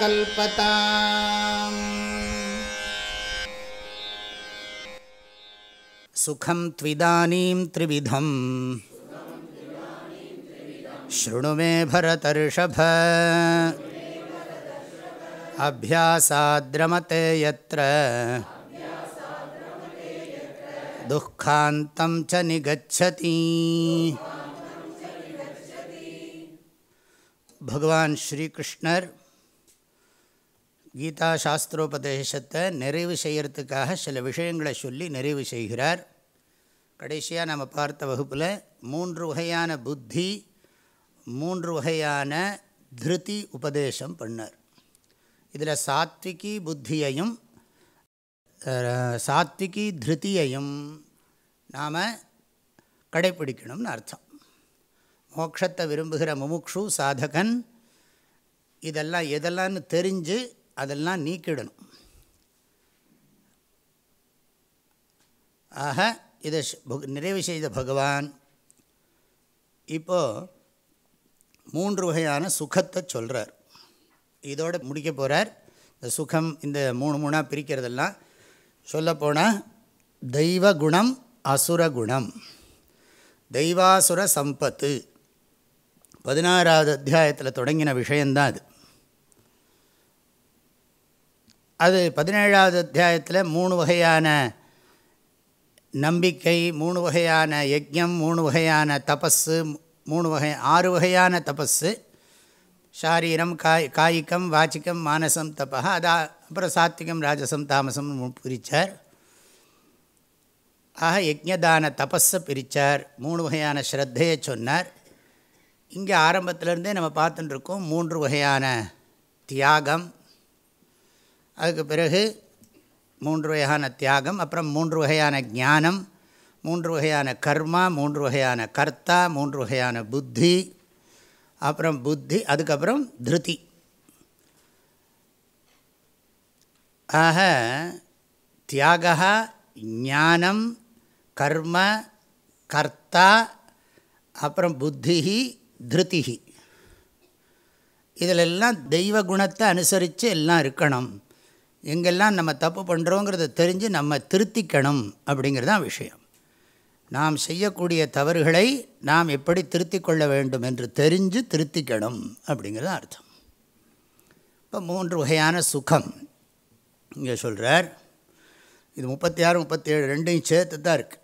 कल्पताम् सुखं त्विदानीं त्रिविधम् शृणु मे भरतर्षभ अभ्यासाद्रमते यत्र दुःखान्तं च निगच्छति பகவான் ஸ்ரீகிருஷ்ணர் கீதா சாஸ்திரோபதேசத்தை நிறைவு செய்கிறதுக்காக சில விஷயங்களை சொல்லி நிறைவு செய்கிறார் கடைசியாக நம்ம பார்த்த வகுப்பில் மூன்று வகையான புத்தி மூன்று வகையான திருதி உபதேசம் பண்ணார் இதில் சாத்விகி புத்தியையும் சாத்விகி திருத்தியையும் நாம் கடைப்பிடிக்கணும்னு அர்த்தம் மோட்சத்தை விரும்புகிற முமுக்ஷு சாதகன் இதெல்லாம் எதெல்லாம்னு தெரிஞ்சு அதெல்லாம் நீக்கிடணும் ஆக இதை நிறைவு செய்த பகவான் இப்போது மூன்று வகையான சுகத்தை சொல்கிறார் இதோடு முடிக்க போகிறார் இந்த சுகம் இந்த மூணு மூணாக பிரிக்கிறதெல்லாம் சொல்லப்போனால் தெய்வ குணம் அசுர குணம் தெய்வாசுர சம்பத்து பதினாறாவது அத்தியாயத்தில் தொடங்கின விஷயந்தான் அது அது பதினேழாவது அத்தியாயத்தில் மூணு வகையான நம்பிக்கை மூணு வகையான யஜ்யம் மூணு வகையான தபஸு மூணு வகை ஆறு வகையான தபஸு சாரீரம் காய் காய்கம் வாச்சிக்கம் மானசம் தபா அதா அப்புறம் சாத்விகம் ராஜசம் தாமசம் பிரித்தார் ஆக யஜ்யதான தபஸை பிரித்தார் மூணு வகையான ஸ்ரத்தையை சொன்னார் இங்கே ஆரம்பத்திலேருந்தே நம்ம பார்த்துட்டுருக்கோம் மூன்று வகையான தியாகம் அதுக்கு பிறகு மூன்று வகையான தியாகம் அப்புறம் மூன்று வகையான ஞானம் மூன்று வகையான கர்மா மூன்று வகையான கர்த்தா மூன்று வகையான புத்தி அப்புறம் புத்தி அதுக்கப்புறம் திருதி ஆக தியாகா ஞானம் கர்ம கர்த்தா அப்புறம் புத்தி திருத்திகி இதிலெல்லாம் தெய்வ குணத்தை அனுசரித்து எல்லாம் இருக்கணும் எங்கெல்லாம் நம்ம தப்பு பண்ணுறோங்கிறத தெரிஞ்சு நம்ம திருத்திக்கணும் அப்படிங்கிறதான் விஷயம் நாம் செய்யக்கூடிய தவறுகளை நாம் எப்படி திருத்தி கொள்ள வேண்டும் என்று தெரிஞ்சு திருத்திக்கணும் அப்படிங்கிறது அர்த்தம் இப்போ மூன்று வகையான சுகம் இங்கே சொல்கிறார் இது முப்பத்தி ஆறு முப்பத்தி ஏழு ரெண்டையும் சேர்த்து தான் இருக்குது